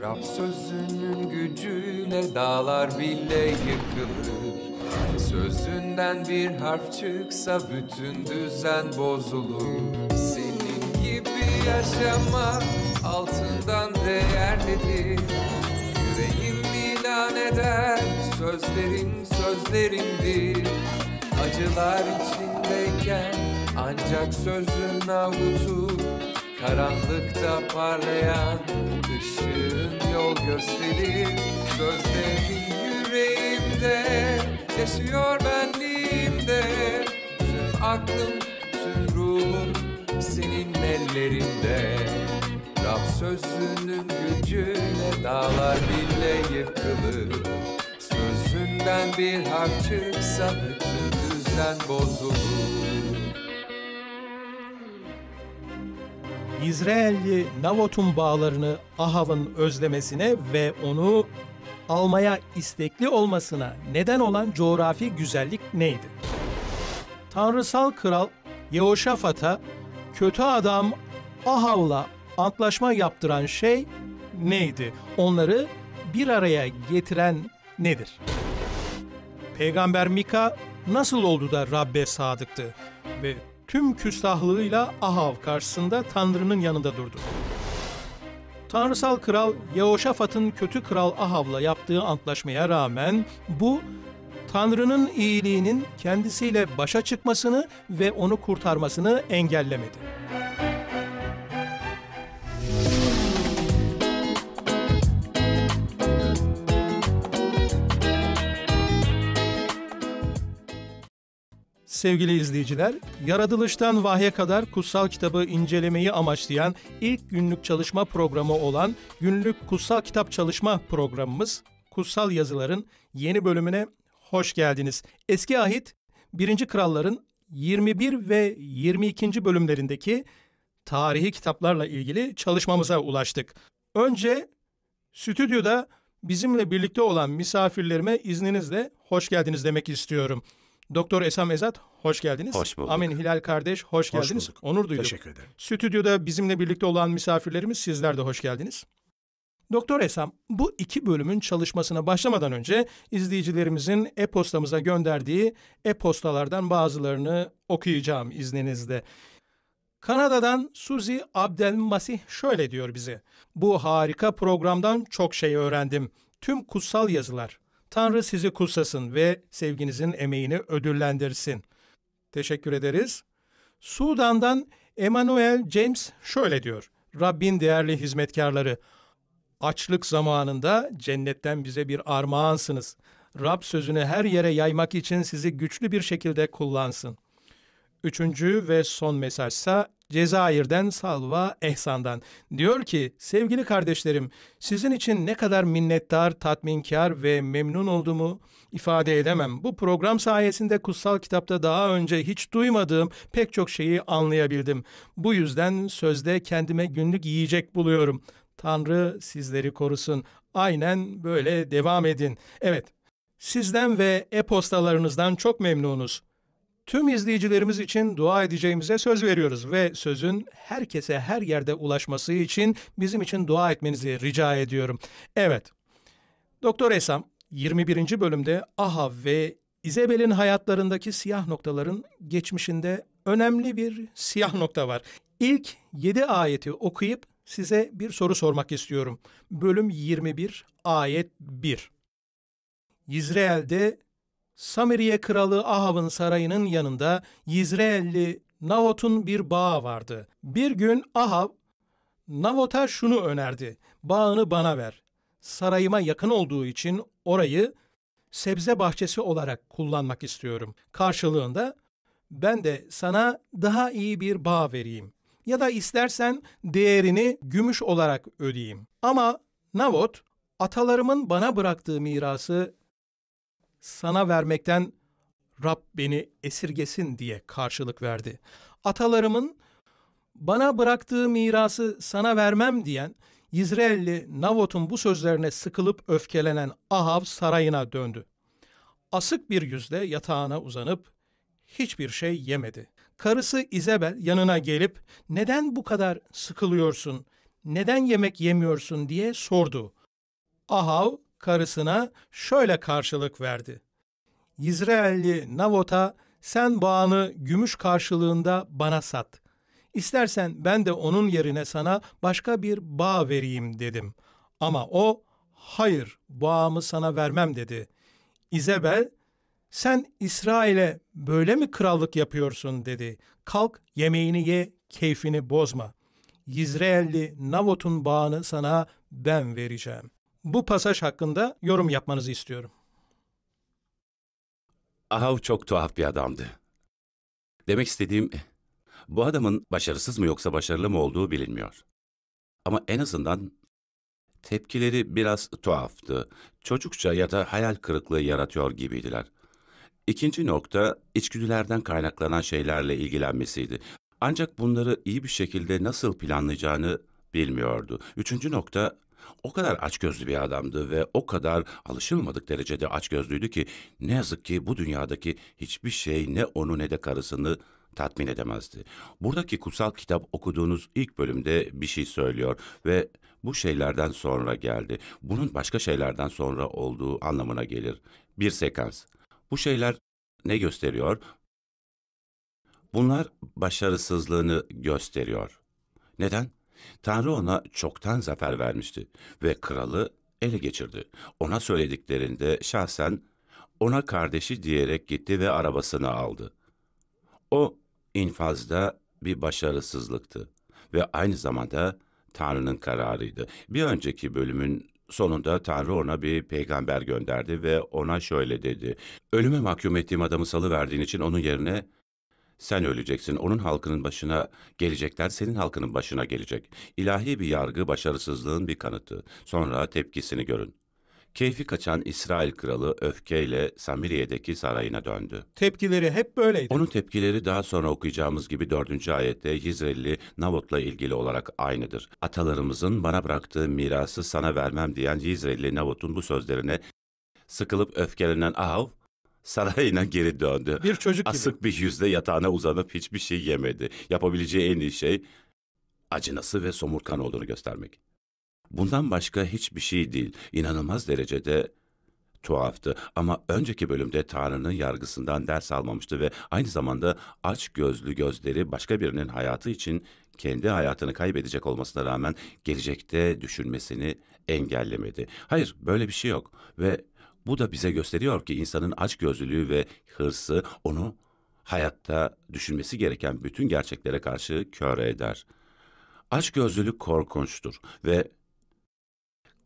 Rab sözünün gücüyle dağlar bile yıkılır Sözünden bir harf çıksa bütün düzen bozulur Senin gibi yaşamak altından değerlidir Yüreğim ilan eder sözlerin sözlerindir. Acılar içindeyken ancak sözün avutur Karanlıkta parlayan ışığın yol gösterir Sözlerin yüreğimde yaşıyor benliğimde Tüm aklım, tüm ruhum senin ellerinde Rab sözünün gücüne dağlar bile yıkılır Sözünden bir harf çıksa bütün düzen bozulur İzrailli Navot'un bağlarını Ahav'ın özlemesine ve onu almaya istekli olmasına neden olan coğrafi güzellik neydi? Tanrısal kral Yehoşafat'a kötü adam Ahav'la antlaşma yaptıran şey neydi? Onları bir araya getiren nedir? Peygamber Mika nasıl oldu da Rabbe sadıktı ve tüm küstahlığıyla Ahav karşısında Tanrı'nın yanında durdu. Tanrısal kral Yehoşafat'ın kötü kral Ahav'la yaptığı antlaşmaya rağmen bu Tanrı'nın iyiliğinin kendisiyle başa çıkmasını ve onu kurtarmasını engellemedi. sevgili izleyiciler, yaratılıştan vahye kadar kutsal kitabı incelemeyi amaçlayan ilk günlük çalışma programı olan Günlük Kutsal Kitap Çalışma programımız Kutsal Yazıların yeni bölümüne hoş geldiniz. Eski Ahit 1. Kralların 21 ve 22. bölümlerindeki tarihi kitaplarla ilgili çalışmamıza ulaştık. Önce stüdyoda bizimle birlikte olan misafirlerime izninizle hoş geldiniz demek istiyorum. Doktor Esam Ezat hoş geldiniz. Hoş bulduk. Amin Hilal kardeş hoş, geldiniz. Bulduk. Onur duyduk. Teşekkür ederim. Stüdyoda bizimle birlikte olan misafirlerimiz sizler de hoş geldiniz. Doktor Esam, bu iki bölümün çalışmasına başlamadan önce izleyicilerimizin e-postamıza gönderdiği e-postalardan bazılarını okuyacağım izninizle. Kanada'dan Suzy Abdelmasih şöyle diyor bize. Bu harika programdan çok şey öğrendim. Tüm kutsal yazılar, Tanrı sizi kutsasın ve sevginizin emeğini ödüllendirsin. Teşekkür ederiz. Sudan'dan Emmanuel James şöyle diyor. Rabbin değerli hizmetkarları, açlık zamanında cennetten bize bir armağansınız. Rab sözünü her yere yaymak için sizi güçlü bir şekilde kullansın. Üçüncü ve son mesajsa Cezayir'den Salva Ehsan'dan. Diyor ki sevgili kardeşlerim sizin için ne kadar minnettar, tatminkar ve memnun olduğumu ifade edemem. Bu program sayesinde kutsal kitapta daha önce hiç duymadığım pek çok şeyi anlayabildim. Bu yüzden sözde kendime günlük yiyecek buluyorum. Tanrı sizleri korusun. Aynen böyle devam edin. Evet, sizden ve e-postalarınızdan çok memnunuz. Tüm izleyicilerimiz için dua edeceğimize söz veriyoruz ve sözün herkese her yerde ulaşması için bizim için dua etmenizi rica ediyorum. Evet, Doktor Esam 21. bölümde Aha ve İzebel'in hayatlarındaki siyah noktaların geçmişinde önemli bir siyah nokta var. İlk 7 ayeti okuyup size bir soru sormak istiyorum. Bölüm 21, ayet 1. İzrail'de Samiriye kralı Ahav'ın sarayının yanında Yizreelli Navot'un bir bağı vardı. Bir gün Ahav Navot'a şunu önerdi. Bağını bana ver. Sarayıma yakın olduğu için orayı sebze bahçesi olarak kullanmak istiyorum. Karşılığında ben de sana daha iyi bir bağ vereyim. Ya da istersen değerini gümüş olarak ödeyeyim. Ama Navot, atalarımın bana bıraktığı mirası sana vermekten Rab beni esirgesin diye karşılık verdi. Atalarımın bana bıraktığı mirası sana vermem diyen İzrailli Navot'un bu sözlerine sıkılıp öfkelenen Ahav sarayına döndü. Asık bir yüzle yatağına uzanıp hiçbir şey yemedi. Karısı İzebel yanına gelip neden bu kadar sıkılıyorsun, neden yemek yemiyorsun diye sordu. Ahav karısına şöyle karşılık verdi. İzrailli Navot'a sen bağını gümüş karşılığında bana sat. İstersen ben de onun yerine sana başka bir bağ vereyim dedim. Ama o hayır bağımı sana vermem dedi. İzebel sen İsrail'e böyle mi krallık yapıyorsun dedi. Kalk yemeğini ye keyfini bozma. Yizreelli Navot'un bağını sana ben vereceğim. Bu pasaj hakkında yorum yapmanızı istiyorum. Ahav çok tuhaf bir adamdı. Demek istediğim, bu adamın başarısız mı yoksa başarılı mı olduğu bilinmiyor. Ama en azından tepkileri biraz tuhaftı. Çocukça ya da hayal kırıklığı yaratıyor gibiydiler. İkinci nokta içgüdülerden kaynaklanan şeylerle ilgilenmesiydi. Ancak bunları iyi bir şekilde nasıl planlayacağını bilmiyordu. Üçüncü nokta o kadar açgözlü bir adamdı ve o kadar alışılmadık derecede açgözlüydü ki ne yazık ki bu dünyadaki hiçbir şey ne onu ne de karısını tatmin edemezdi. Buradaki kutsal kitap okuduğunuz ilk bölümde bir şey söylüyor ve bu şeylerden sonra geldi. Bunun başka şeylerden sonra olduğu anlamına gelir. Bir sekans. Bu şeyler ne gösteriyor? Bunlar başarısızlığını gösteriyor. Neden? Tanrı ona çoktan zafer vermişti ve kralı ele geçirdi. Ona söylediklerinde şahsen ona kardeşi diyerek gitti ve arabasını aldı. O infazda bir başarısızlıktı ve aynı zamanda Tanrı'nın kararıydı. Bir önceki bölümün sonunda Tanrı ona bir peygamber gönderdi ve ona şöyle dedi. Ölüme mahkum ettiğim adamı salıverdiğin için onun yerine sen öleceksin. Onun halkının başına gelecekler, senin halkının başına gelecek. İlahi bir yargı başarısızlığın bir kanıtı. Sonra tepkisini görün. Keyfi kaçan İsrail kralı öfkeyle Samiriye'deki sarayına döndü. Tepkileri hep böyleydi. Onun tepkileri daha sonra okuyacağımız gibi dördüncü ayette Yizrelli Navot'la ilgili olarak aynıdır. Atalarımızın bana bıraktığı mirası sana vermem diyen Yizrelli Navot'un bu sözlerine sıkılıp öfkelenen Ahav, sarayına geri döndü. Bir çocuk Asık gibi. Asık bir yüzle yatağına uzanıp hiçbir şey yemedi. Yapabileceği en iyi şey acınası ve somurtkan olduğunu göstermek. Bundan başka hiçbir şey değil. İnanılmaz derecede tuhaftı ama önceki bölümde Tanrı'nın yargısından ders almamıştı ve aynı zamanda aç gözlü gözleri başka birinin hayatı için kendi hayatını kaybedecek olmasına rağmen gelecekte düşünmesini engellemedi. Hayır, böyle bir şey yok ve bu da bize gösteriyor ki insanın açgözlülüğü ve hırsı onu hayatta düşünmesi gereken bütün gerçeklere karşı kör eder. Açgözlülük korkunçtur ve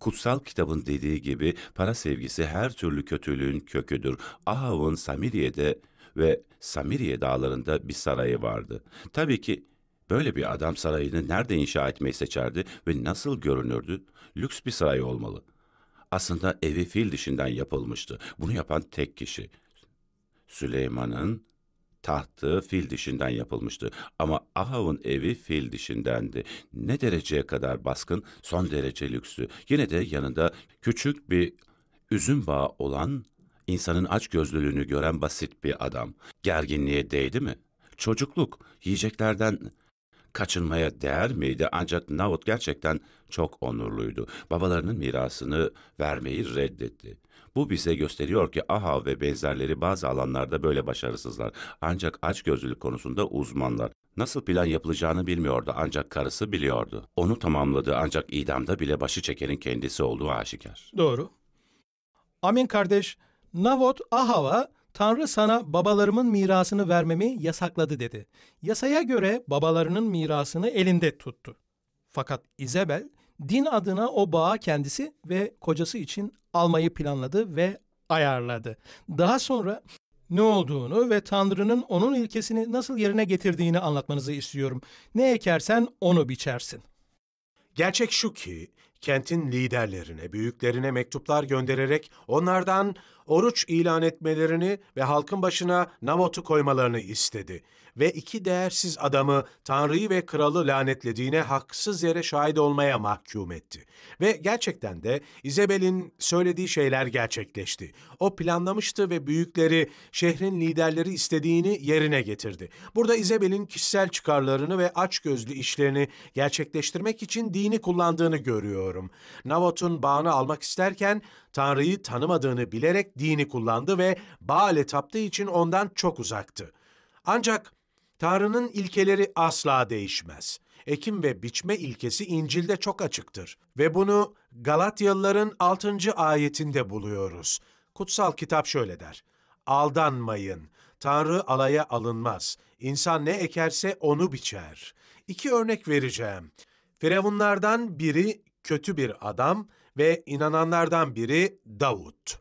kutsal kitabın dediği gibi para sevgisi her türlü kötülüğün köküdür. Ahav'ın Samiriye'de ve Samiriye dağlarında bir sarayı vardı. Tabii ki böyle bir adam sarayını nerede inşa etmeyi seçerdi ve nasıl görünürdü? Lüks bir saray olmalı.'' Aslında evi fil dişinden yapılmıştı. Bunu yapan tek kişi. Süleyman'ın tahtı fil dişinden yapılmıştı. Ama Ahav'ın evi fil dişindendi. Ne dereceye kadar baskın, son derece lükstü. Yine de yanında küçük bir üzüm bağı olan, insanın aç gözlülüğünü gören basit bir adam. Gerginliğe değdi mi? Çocukluk, yiyeceklerden kaçınmaya değer miydi? Ancak Navut gerçekten çok onurluydu. Babalarının mirasını vermeyi reddetti. Bu bize gösteriyor ki AHA ve benzerleri bazı alanlarda böyle başarısızlar. Ancak açgözlülük konusunda uzmanlar. Nasıl plan yapılacağını bilmiyordu ancak karısı biliyordu. Onu tamamladı ancak idamda bile başı çekenin kendisi olduğu aşikar. Doğru. Amin kardeş, Navot Ahava Tanrı sana babalarımın mirasını vermemi yasakladı dedi. Yasaya göre babalarının mirasını elinde tuttu. Fakat İzebel din adına o bağı kendisi ve kocası için almayı planladı ve ayarladı. Daha sonra ne olduğunu ve Tanrı'nın onun ilkesini nasıl yerine getirdiğini anlatmanızı istiyorum. Ne ekersen onu biçersin. Gerçek şu ki kentin liderlerine, büyüklerine mektuplar göndererek onlardan oruç ilan etmelerini ve halkın başına namotu koymalarını istedi ve iki değersiz adamı Tanrı'yı ve kralı lanetlediğine haksız yere şahit olmaya mahkum etti. Ve gerçekten de İzebel'in söylediği şeyler gerçekleşti. O planlamıştı ve büyükleri, şehrin liderleri istediğini yerine getirdi. Burada İzebel'in kişisel çıkarlarını ve açgözlü işlerini gerçekleştirmek için dini kullandığını görüyorum. Navot'un bağını almak isterken Tanrı'yı tanımadığını bilerek dini kullandı ve Baal'e taptığı için ondan çok uzaktı. Ancak Tanrı'nın ilkeleri asla değişmez. Ekim ve biçme ilkesi İncil'de çok açıktır ve bunu Galatyalıların 6. ayetinde buluyoruz. Kutsal kitap şöyle der: Aldanmayın. Tanrı alaya alınmaz. İnsan ne ekerse onu biçer. İki örnek vereceğim. Firavunlardan biri kötü bir adam ve inananlardan biri Davut.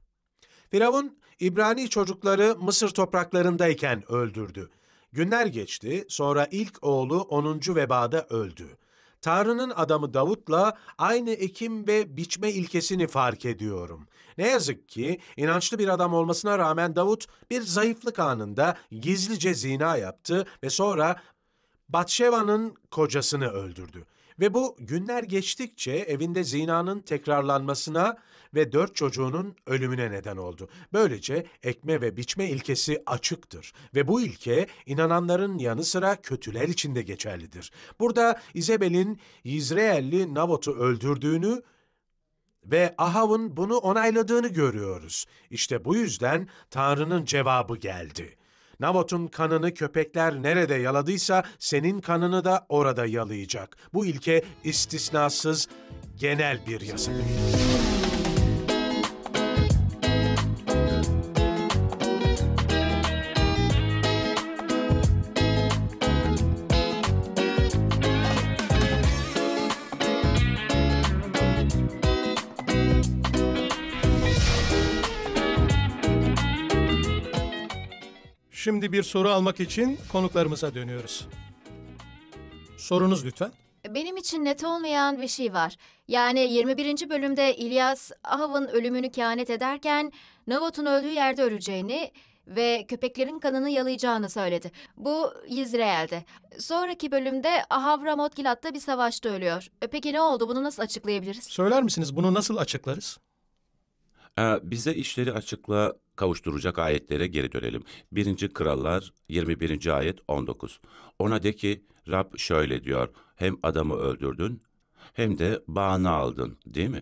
Firavun İbrani çocukları Mısır topraklarındayken öldürdü. Günler geçti, sonra ilk oğlu 10. vebada öldü. Tanrı'nın adamı Davut'la aynı ekim ve biçme ilkesini fark ediyorum. Ne yazık ki inançlı bir adam olmasına rağmen Davut bir zayıflık anında gizlice zina yaptı ve sonra Batşeva'nın kocasını öldürdü. Ve bu günler geçtikçe evinde zinanın tekrarlanmasına ve dört çocuğunun ölümüne neden oldu. Böylece ekme ve biçme ilkesi açıktır ve bu ilke inananların yanı sıra kötüler için de geçerlidir. Burada İzebel'in İzrailli Nabot'u öldürdüğünü ve Ahav'ın bunu onayladığını görüyoruz. İşte bu yüzden Tanrı'nın cevabı geldi.'' Nabot'un kanını köpekler nerede yaladıysa senin kanını da orada yalayacak. Bu ilke istisnasız genel bir yasadır. Şimdi bir soru almak için konuklarımıza dönüyoruz. Sorunuz lütfen. Benim için net olmayan bir şey var. Yani 21. bölümde İlyas Ahav'ın ölümünü kehanet ederken Navot'un öldüğü yerde öleceğini ve köpeklerin kanını yalayacağını söyledi. Bu Yizreel'de. Sonraki bölümde Ahav Ramot Ramotkilat'ta bir savaşta ölüyor. E, peki ne oldu? Bunu nasıl açıklayabiliriz? Söyler misiniz? Bunu nasıl açıklarız? Ee, bize işleri açıkla kavuşturacak ayetlere geri dönelim. 1. Krallar 21. ayet 19. Ona de ki Rab şöyle diyor. Hem adamı öldürdün hem de bağını aldın değil mi?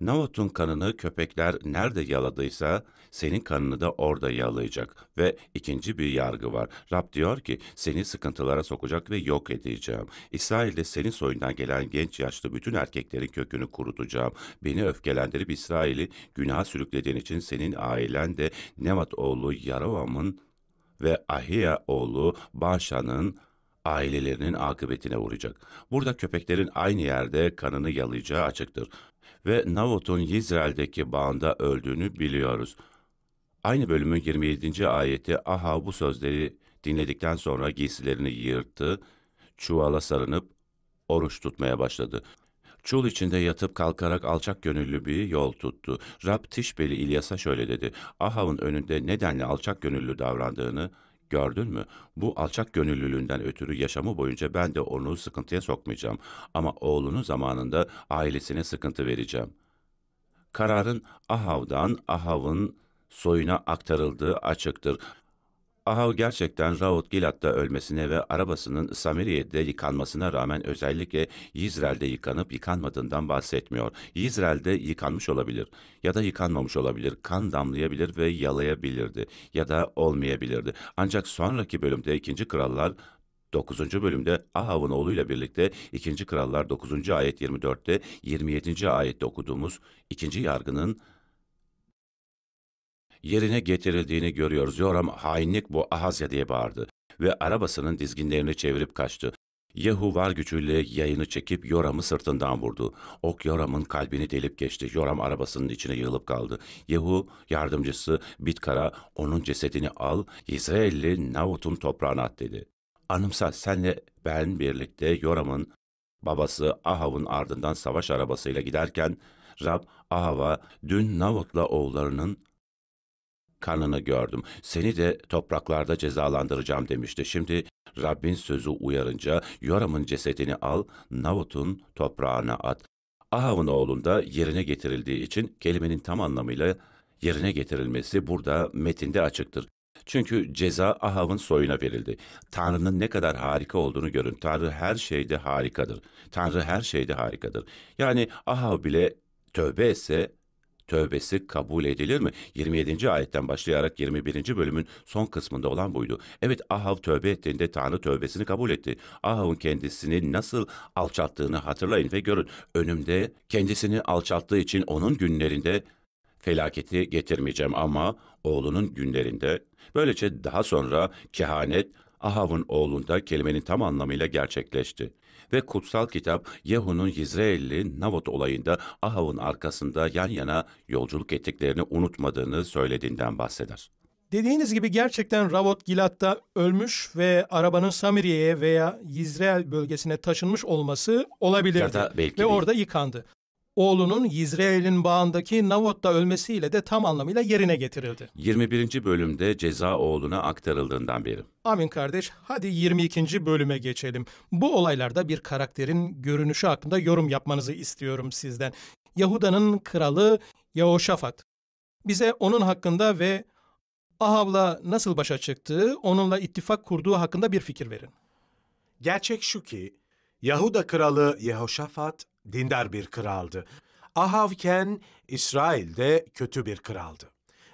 Navot'un kanını köpekler nerede yaladıysa senin kanını da orada yalayacak ve ikinci bir yargı var. Rab diyor ki seni sıkıntılara sokacak ve yok edeceğim. İsrail'de senin soyundan gelen genç yaşlı bütün erkeklerin kökünü kurutacağım. Beni öfkelendirip İsrail'i günah sürüklediğin için senin ailen de Nevat oğlu Yaravamın ve Ahiya oğlu Başa'nın ailelerinin akıbetine uğrayacak. Burada köpeklerin aynı yerde kanını yalayacağı açıktır ve Navot'un Yizrael'deki bağında öldüğünü biliyoruz. Aynı bölümün 27. ayeti Ahav bu sözleri dinledikten sonra giysilerini yırttı, çuvala sarınıp oruç tutmaya başladı. Çul içinde yatıp kalkarak alçak gönüllü bir yol tuttu. Rab Tişbeli İlyas'a şöyle dedi. Ahav'ın önünde nedenle alçak gönüllü davrandığını, Gördün mü? Bu alçak gönüllülüğünden ötürü yaşamı boyunca ben de onu sıkıntıya sokmayacağım. Ama oğlunu zamanında ailesine sıkıntı vereceğim. Kararın Ahav'dan Ahav'ın soyuna aktarıldığı açıktır. Ahav gerçekten Raut Gilat'ta ölmesine ve arabasının Samiriye'de yıkanmasına rağmen özellikle Yizrel'de yıkanıp yıkanmadığından bahsetmiyor. Yizrel'de yıkanmış olabilir ya da yıkanmamış olabilir. Kan damlayabilir ve yalayabilirdi ya da olmayabilirdi. Ancak sonraki bölümde ikinci Krallar 9. bölümde Ahav'ın oğluyla birlikte 2. Krallar 9. ayet 24'te 27. ayette okuduğumuz ikinci yargının yerine getirildiğini görüyoruz. Yoram hainlik bu Ahazya diye bağırdı ve arabasının dizginlerini çevirip kaçtı. Yehu var gücüyle yayını çekip Yoram'ı sırtından vurdu. Ok Yoram'ın kalbini delip geçti. Yoram arabasının içine yığılıp kaldı. Yehu yardımcısı Bitkara onun cesedini al, İsrailli Navut'un toprağına at dedi. Anımsa senle ben birlikte Yoram'ın babası Ahav'ın ardından savaş arabasıyla giderken Rab Ahav'a dün Navut'la oğullarının kanını gördüm. Seni de topraklarda cezalandıracağım demişti. Şimdi Rabbin sözü uyarınca Yoram'ın cesedini al, Navut'un toprağına at. Ahav'ın oğlunda yerine getirildiği için kelimenin tam anlamıyla yerine getirilmesi burada metinde açıktır. Çünkü ceza Ahav'ın soyuna verildi. Tanrı'nın ne kadar harika olduğunu görün. Tanrı her şeyde harikadır. Tanrı her şeyde harikadır. Yani Ahav bile tövbe etse tövbesi kabul edilir mi? 27. ayetten başlayarak 21. bölümün son kısmında olan buydu. Evet Ahav tövbe ettiğinde Tanrı tövbesini kabul etti. Ahav'ın kendisini nasıl alçalttığını hatırlayın ve görün. Önümde kendisini alçalttığı için onun günlerinde felaketi getirmeyeceğim ama oğlunun günlerinde böylece daha sonra kehanet Ahav'ın oğlunda kelimenin tam anlamıyla gerçekleşti ve kutsal kitap Yahu'nun Yizreelli Navot olayında Ahav'ın arkasında yan yana yolculuk ettiklerini unutmadığını söylediğinden bahseder. Dediğiniz gibi gerçekten Ravot Gilat'ta ölmüş ve arabanın Samiriye'ye veya Yizreel bölgesine taşınmış olması olabilirdi. Ya da belki ve değil. orada yıkandı oğlunun Yizreel'in bağındaki Navot'ta ölmesiyle de tam anlamıyla yerine getirildi. 21. bölümde ceza oğluna aktarıldığından beri. Amin kardeş, hadi 22. bölüme geçelim. Bu olaylarda bir karakterin görünüşü hakkında yorum yapmanızı istiyorum sizden. Yahuda'nın kralı Yahoşafat. Bize onun hakkında ve Ahav'la nasıl başa çıktığı, onunla ittifak kurduğu hakkında bir fikir verin. Gerçek şu ki, Yahuda kralı Yehoşafat dindar bir kraldı. Ahavken İsrail'de kötü bir kraldı.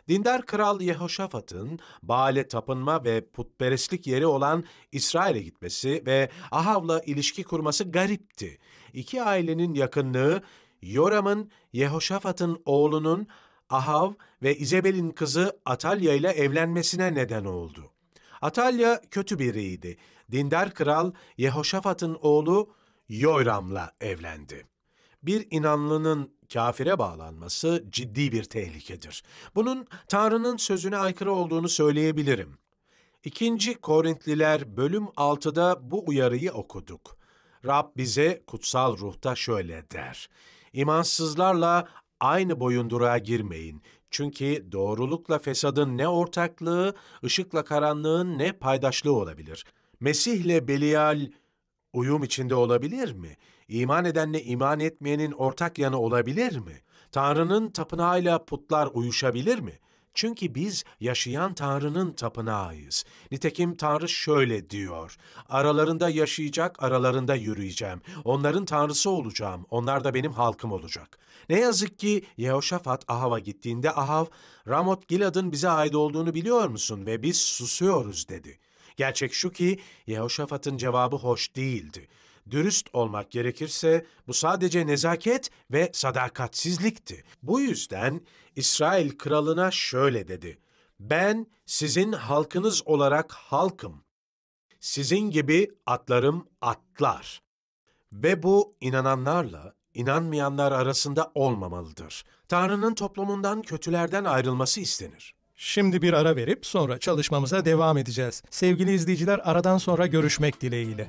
Dindar kral Yehoşafat'ın Baal'e tapınma ve putperestlik yeri olan İsrail'e gitmesi ve Ahav'la ilişki kurması garipti. İki ailenin yakınlığı Yoram'ın Yehoşafat'ın oğlunun Ahav ve İzebel'in kızı Atalya ile evlenmesine neden oldu. Atalya kötü biriydi. Dindar kral Yehoşafat'ın oğlu Yoyram'la evlendi. Bir inanlının kafire bağlanması ciddi bir tehlikedir. Bunun Tanrı'nın sözüne aykırı olduğunu söyleyebilirim. İkinci Korintliler bölüm 6'da bu uyarıyı okuduk. Rab bize kutsal ruhta şöyle der. İmansızlarla aynı boyunduruğa girmeyin. Çünkü doğrulukla fesadın ne ortaklığı, ışıkla karanlığın ne paydaşlığı olabilir. Mesih'le Belial uyum içinde olabilir mi? İman edenle iman etmeyenin ortak yanı olabilir mi? Tanrı'nın tapınağıyla putlar uyuşabilir mi? Çünkü biz yaşayan Tanrı'nın tapınağıyız. Nitekim Tanrı şöyle diyor. Aralarında yaşayacak, aralarında yürüyeceğim. Onların Tanrısı olacağım, onlar da benim halkım olacak. Ne yazık ki Yehoşafat Ahav'a gittiğinde Ahav, Ramot Gilad'ın bize ait olduğunu biliyor musun ve biz susuyoruz dedi.'' Gerçek şu ki Yehoşafat'ın cevabı hoş değildi. Dürüst olmak gerekirse bu sadece nezaket ve sadakatsizlikti. Bu yüzden İsrail kralına şöyle dedi. Ben sizin halkınız olarak halkım. Sizin gibi atlarım atlar. Ve bu inananlarla inanmayanlar arasında olmamalıdır. Tanrı'nın toplumundan kötülerden ayrılması istenir. Şimdi bir ara verip sonra çalışmamıza devam edeceğiz. Sevgili izleyiciler aradan sonra görüşmek dileğiyle.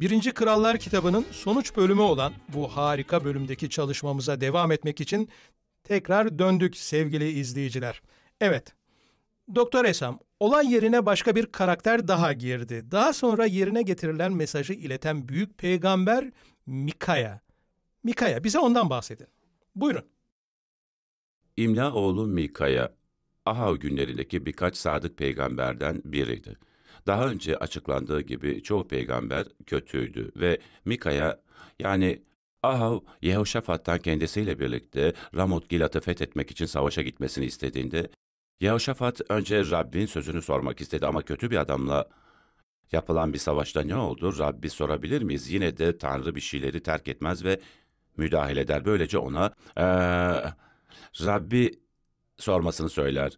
1. Krallar kitabının sonuç bölümü olan bu harika bölümdeki çalışmamıza devam etmek için tekrar döndük sevgili izleyiciler. Evet, Doktor Esam olay yerine başka bir karakter daha girdi. Daha sonra yerine getirilen mesajı ileten büyük peygamber Mikaya. Mikaya bize ondan bahsedin. Buyurun. İmla oğlu Mikaya, Ahav günlerindeki birkaç sadık peygamberden biriydi. Daha önce açıklandığı gibi çoğu peygamber kötüydü ve Mika'ya yani Ahav, Yehoşafat'tan kendisiyle birlikte Ramot Gilat'ı fethetmek için savaşa gitmesini istediğinde, Yehoşafat önce Rabbin sözünü sormak istedi ama kötü bir adamla yapılan bir savaşta ne oldu Rabbi sorabilir miyiz? Yine de Tanrı bir şeyleri terk etmez ve müdahale eder. Böylece ona ee, Rabbi sormasını söyler.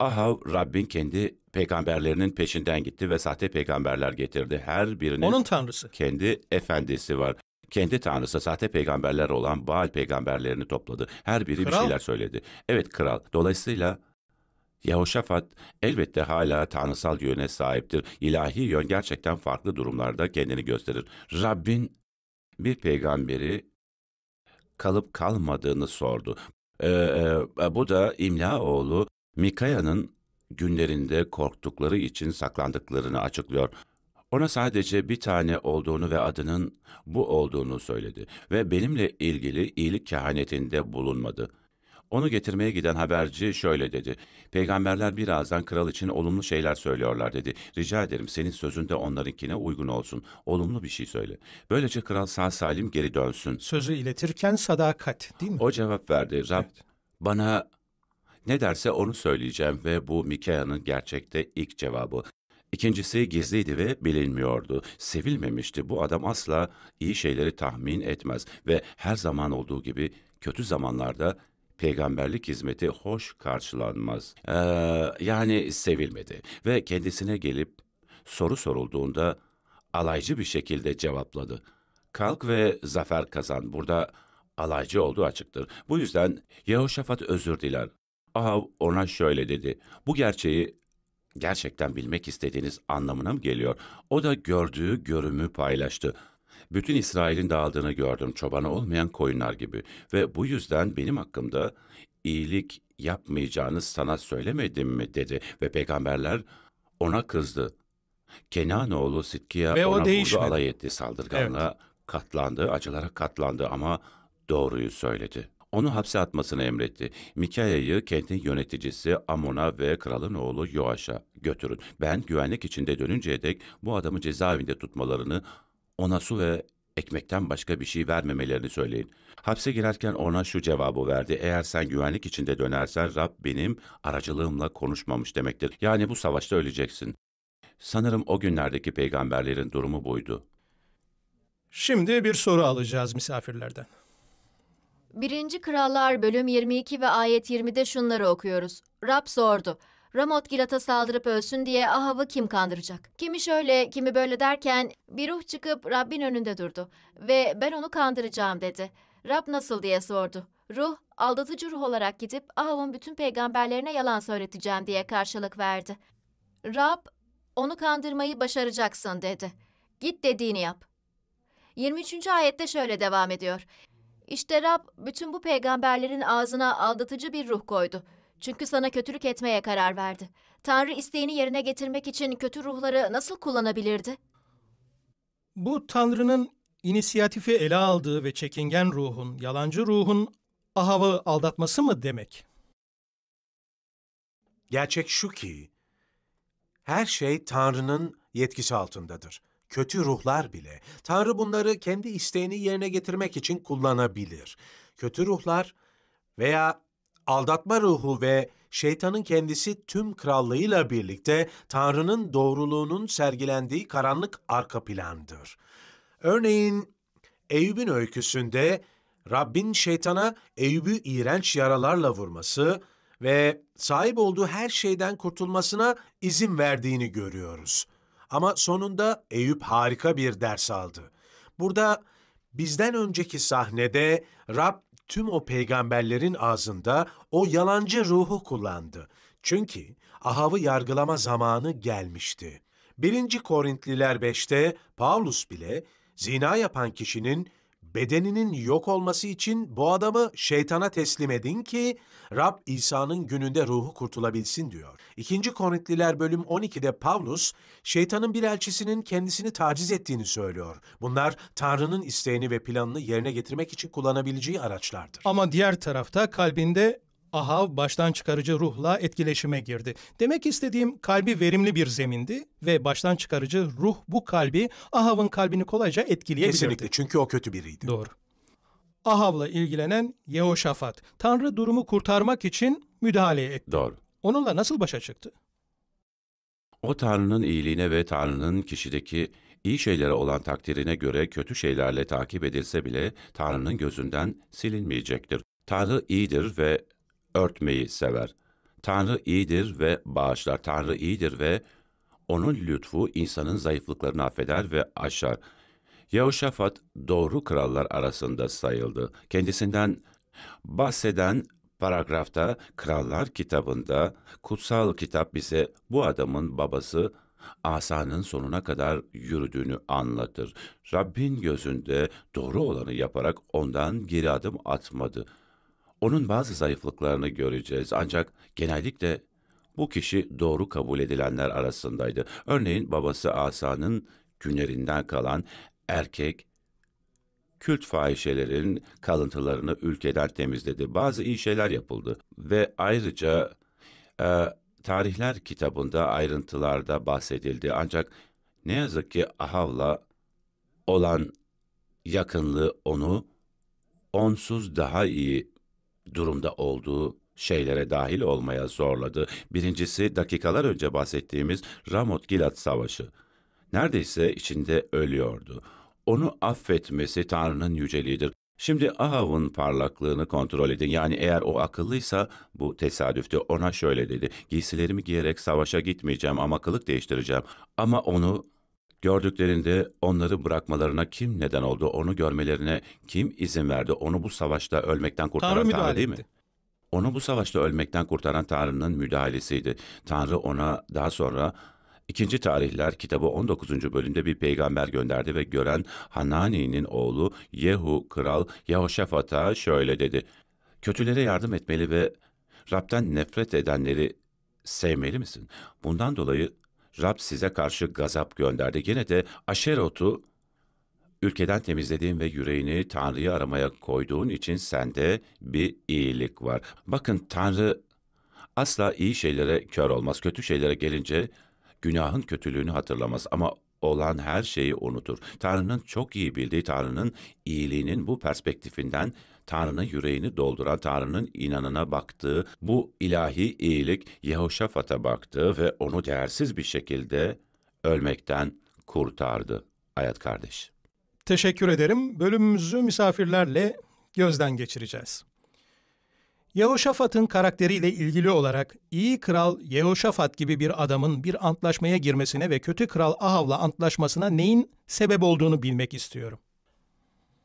Ahav Rabbin kendi peygamberlerinin peşinden gitti ve sahte peygamberler getirdi. Her birinin Onun tanrısı. kendi efendisi var. Kendi tanrısı sahte peygamberler olan Baal peygamberlerini topladı. Her biri kral. bir şeyler söyledi. Evet kral. Dolayısıyla Yahoşafat elbette hala tanrısal yöne sahiptir. İlahi yön gerçekten farklı durumlarda kendini gösterir. Rabbin bir peygamberi kalıp kalmadığını sordu. Ee, e, bu da İmla oğlu Mikaya'nın günlerinde korktukları için saklandıklarını açıklıyor. Ona sadece bir tane olduğunu ve adının bu olduğunu söyledi ve benimle ilgili iyilik kehanetinde bulunmadı. Onu getirmeye giden haberci şöyle dedi. Peygamberler birazdan kral için olumlu şeyler söylüyorlar dedi. Rica ederim senin sözün sözünde onlarınkine uygun olsun. Olumlu bir şey söyle. Böylece kral sağ salim geri dönsün. Sözü iletirken sadakat değil mi? O cevap verdi. Rab evet. bana ne derse onu söyleyeceğim ve bu Mikaya'nın gerçekte ilk cevabı. İkincisi gizliydi ve bilinmiyordu. Sevilmemişti. Bu adam asla iyi şeyleri tahmin etmez ve her zaman olduğu gibi kötü zamanlarda peygamberlik hizmeti hoş karşılanmaz. Ee, yani sevilmedi ve kendisine gelip soru sorulduğunda alaycı bir şekilde cevapladı. Kalk ve zafer kazan. Burada alaycı olduğu açıktır. Bu yüzden Yehoşafat özür diler. Aha ona şöyle dedi. Bu gerçeği gerçekten bilmek istediğiniz anlamına mı geliyor? O da gördüğü görümü paylaştı. Bütün İsrail'in dağıldığını gördüm çobanı olmayan koyunlar gibi ve bu yüzden benim hakkımda iyilik yapmayacağınız sana söylemedim mi dedi ve peygamberler ona kızdı. Kenanoğlu Sitkiya ve ona değişmedi. alay etti saldırganla evet. katlandı acılara katlandı ama doğruyu söyledi onu hapse atmasını emretti. Mikaya'yı kentin yöneticisi Amon'a ve kralın oğlu Yoaş'a götürün. Ben güvenlik içinde dönünceye dek bu adamı cezaevinde tutmalarını, ona su ve ekmekten başka bir şey vermemelerini söyleyin. Hapse girerken ona şu cevabı verdi. Eğer sen güvenlik içinde dönersen Rab benim aracılığımla konuşmamış demektir. Yani bu savaşta öleceksin. Sanırım o günlerdeki peygamberlerin durumu buydu. Şimdi bir soru alacağız misafirlerden. 1. Krallar bölüm 22 ve ayet 20'de şunları okuyoruz. Rab sordu. Ramot Gilat'a saldırıp ölsün diye Ahav'ı kim kandıracak? Kimi şöyle, kimi böyle derken bir ruh çıkıp Rabbin önünde durdu ve ben onu kandıracağım dedi. Rab nasıl diye sordu. Ruh, aldatıcı ruh olarak gidip Ahav'ın bütün peygamberlerine yalan söyleteceğim diye karşılık verdi. Rab, onu kandırmayı başaracaksın dedi. Git dediğini yap. 23. ayette şöyle devam ediyor. İşte Rab bütün bu peygamberlerin ağzına aldatıcı bir ruh koydu. Çünkü sana kötülük etmeye karar verdi. Tanrı isteğini yerine getirmek için kötü ruhları nasıl kullanabilirdi? Bu Tanrı'nın inisiyatifi ele aldığı ve çekingen ruhun, yalancı ruhun Ahav'ı aldatması mı demek? Gerçek şu ki, her şey Tanrı'nın yetkisi altındadır kötü ruhlar bile Tanrı bunları kendi isteğini yerine getirmek için kullanabilir. Kötü ruhlar veya aldatma ruhu ve şeytanın kendisi tüm krallığıyla birlikte Tanrı'nın doğruluğunun sergilendiği karanlık arka plandır. Örneğin Eyüp'ün öyküsünde Rabbin şeytana Eyüp'ü iğrenç yaralarla vurması ve sahip olduğu her şeyden kurtulmasına izin verdiğini görüyoruz. Ama sonunda Eyüp harika bir ders aldı. Burada bizden önceki sahnede Rab tüm o peygamberlerin ağzında o yalancı ruhu kullandı. Çünkü Ahav'ı yargılama zamanı gelmişti. 1. Korintliler 5'te Paulus bile zina yapan kişinin bedeninin yok olması için bu adamı şeytana teslim edin ki Rab İsa'nın gününde ruhu kurtulabilsin diyor. 2. Korintliler bölüm 12'de Pavlus, şeytanın bir elçisinin kendisini taciz ettiğini söylüyor. Bunlar Tanrı'nın isteğini ve planını yerine getirmek için kullanabileceği araçlardır. Ama diğer tarafta kalbinde Ahav baştan çıkarıcı ruhla etkileşime girdi. Demek istediğim kalbi verimli bir zemindi ve baştan çıkarıcı ruh bu kalbi Ahav'ın kalbini kolayca etkileyebilirdi. Kesinlikle çünkü o kötü biriydi. Doğru. Ahav'la ilgilenen Yehoşafat, Tanrı durumu kurtarmak için müdahale etti. Doğru. Onunla nasıl başa çıktı? O Tanrı'nın iyiliğine ve Tanrı'nın kişideki iyi şeylere olan takdirine göre kötü şeylerle takip edilse bile Tanrı'nın gözünden silinmeyecektir. Tanrı iyidir ve örtmeyi sever. Tanrı iyidir ve bağışlar. Tanrı iyidir ve onun lütfu insanın zayıflıklarını affeder ve aşar. Yahuşafat doğru krallar arasında sayıldı. Kendisinden bahseden paragrafta Krallar kitabında kutsal kitap bize bu adamın babası asanın sonuna kadar yürüdüğünü anlatır. Rabbin gözünde doğru olanı yaparak ondan geri adım atmadı.'' Onun bazı zayıflıklarını göreceğiz ancak genellikle bu kişi doğru kabul edilenler arasındaydı. Örneğin babası Asa'nın günlerinden kalan erkek kült fahişelerin kalıntılarını ülkeden temizledi. Bazı iyi şeyler yapıldı ve ayrıca e, tarihler kitabında ayrıntılarda bahsedildi. Ancak ne yazık ki Ahav'la olan yakınlığı onu onsuz daha iyi durumda olduğu şeylere dahil olmaya zorladı. Birincisi dakikalar önce bahsettiğimiz Ramot Gilat Savaşı. Neredeyse içinde ölüyordu. Onu affetmesi Tanrı'nın yüceliğidir. Şimdi Ahav'ın parlaklığını kontrol edin. Yani eğer o akıllıysa bu tesadüftü. Ona şöyle dedi. Giysilerimi giyerek savaşa gitmeyeceğim ama kılık değiştireceğim. Ama onu Gördüklerinde onları bırakmalarına kim neden oldu, onu görmelerine kim izin verdi, onu bu savaşta ölmekten kurtaran Tanrı, Tanrı değil mi? Onu bu savaşta ölmekten kurtaran Tanrı'nın müdahalesiydi. Tanrı ona daha sonra İkinci Tarihler kitabı 19. bölümde bir peygamber gönderdi ve gören Hanani'nin oğlu Yehu kral Yehoşafat'a şöyle dedi. Kötülere yardım etmeli ve Rab'den nefret edenleri sevmeli misin? Bundan dolayı Rab size karşı gazap gönderdi. Yine de aşerotu ülkeden temizlediğin ve yüreğini Tanrı'yı aramaya koyduğun için sende bir iyilik var. Bakın Tanrı asla iyi şeylere kör olmaz. Kötü şeylere gelince günahın kötülüğünü hatırlamaz ama olan her şeyi unutur. Tanrı'nın çok iyi bildiği Tanrı'nın iyiliğinin bu perspektifinden Tanrı'nın yüreğini dolduran, Tanrı'nın inanına baktığı, bu ilahi iyilik Yehoşafat'a baktı ve onu değersiz bir şekilde ölmekten kurtardı. Ayat kardeş. Teşekkür ederim. Bölümümüzü misafirlerle gözden geçireceğiz. Yehoşafat'ın karakteriyle ilgili olarak iyi kral Yehoşafat gibi bir adamın bir antlaşmaya girmesine ve kötü kral Ahav'la antlaşmasına neyin sebep olduğunu bilmek istiyorum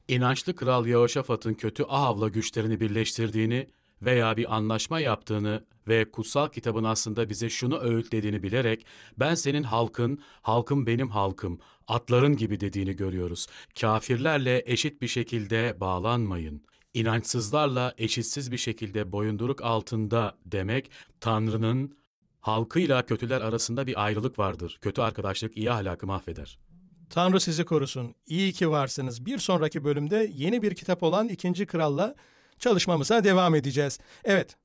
inançlı kral Yehoşafat'ın kötü Ahav'la güçlerini birleştirdiğini veya bir anlaşma yaptığını ve kutsal kitabın aslında bize şunu öğütlediğini bilerek ben senin halkın, halkım benim halkım, atların gibi dediğini görüyoruz. Kafirlerle eşit bir şekilde bağlanmayın. İnançsızlarla eşitsiz bir şekilde boyunduruk altında demek Tanrı'nın halkıyla kötüler arasında bir ayrılık vardır. Kötü arkadaşlık iyi ahlakı mahveder. Tanrı sizi korusun. İyi ki varsınız. Bir sonraki bölümde yeni bir kitap olan İkinci Kral'la çalışmamıza devam edeceğiz. Evet,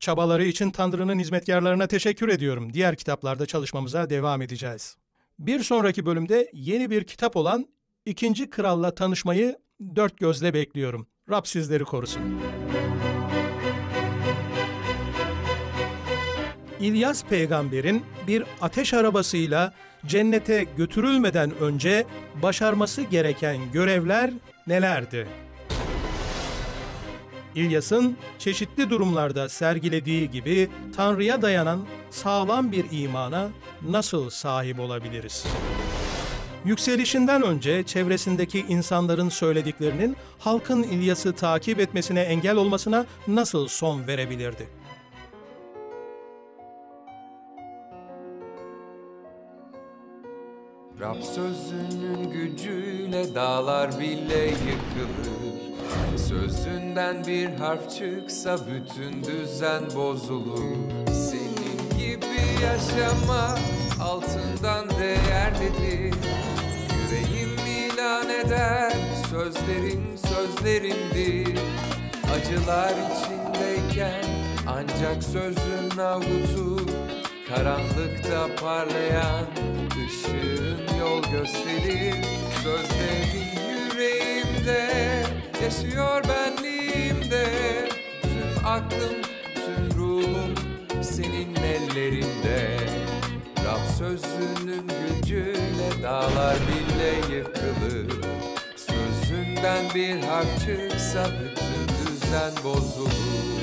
çabaları için Tanrı'nın hizmetkarlarına teşekkür ediyorum. Diğer kitaplarda çalışmamıza devam edeceğiz. Bir sonraki bölümde yeni bir kitap olan İkinci Kral'la tanışmayı dört gözle bekliyorum. Rab sizleri korusun. İlyas peygamberin bir ateş arabasıyla cennete götürülmeden önce başarması gereken görevler nelerdi? İlyas'ın çeşitli durumlarda sergilediği gibi Tanrı'ya dayanan sağlam bir imana nasıl sahip olabiliriz? Yükselişinden önce çevresindeki insanların söylediklerinin halkın İlyas'ı takip etmesine engel olmasına nasıl son verebilirdi? Rab sözünün gücüyle dağlar bile yıkılır Sözünden bir harf çıksa bütün düzen bozulur Senin gibi yaşama altından değerlidir Yüreğim ilan eder sözlerim sözlerimdir Acılar içindeyken ancak sözün avutur Karanlıkta parlayan ışığın yol gösterir Sözlerin yüreğimde yaşıyor benliğimde Tüm aklım tüm ruhum senin ellerinde Rab sözünün gücüyle dağlar bile yıkılır Sözünden bir harf çıksa bütün düzen bozulur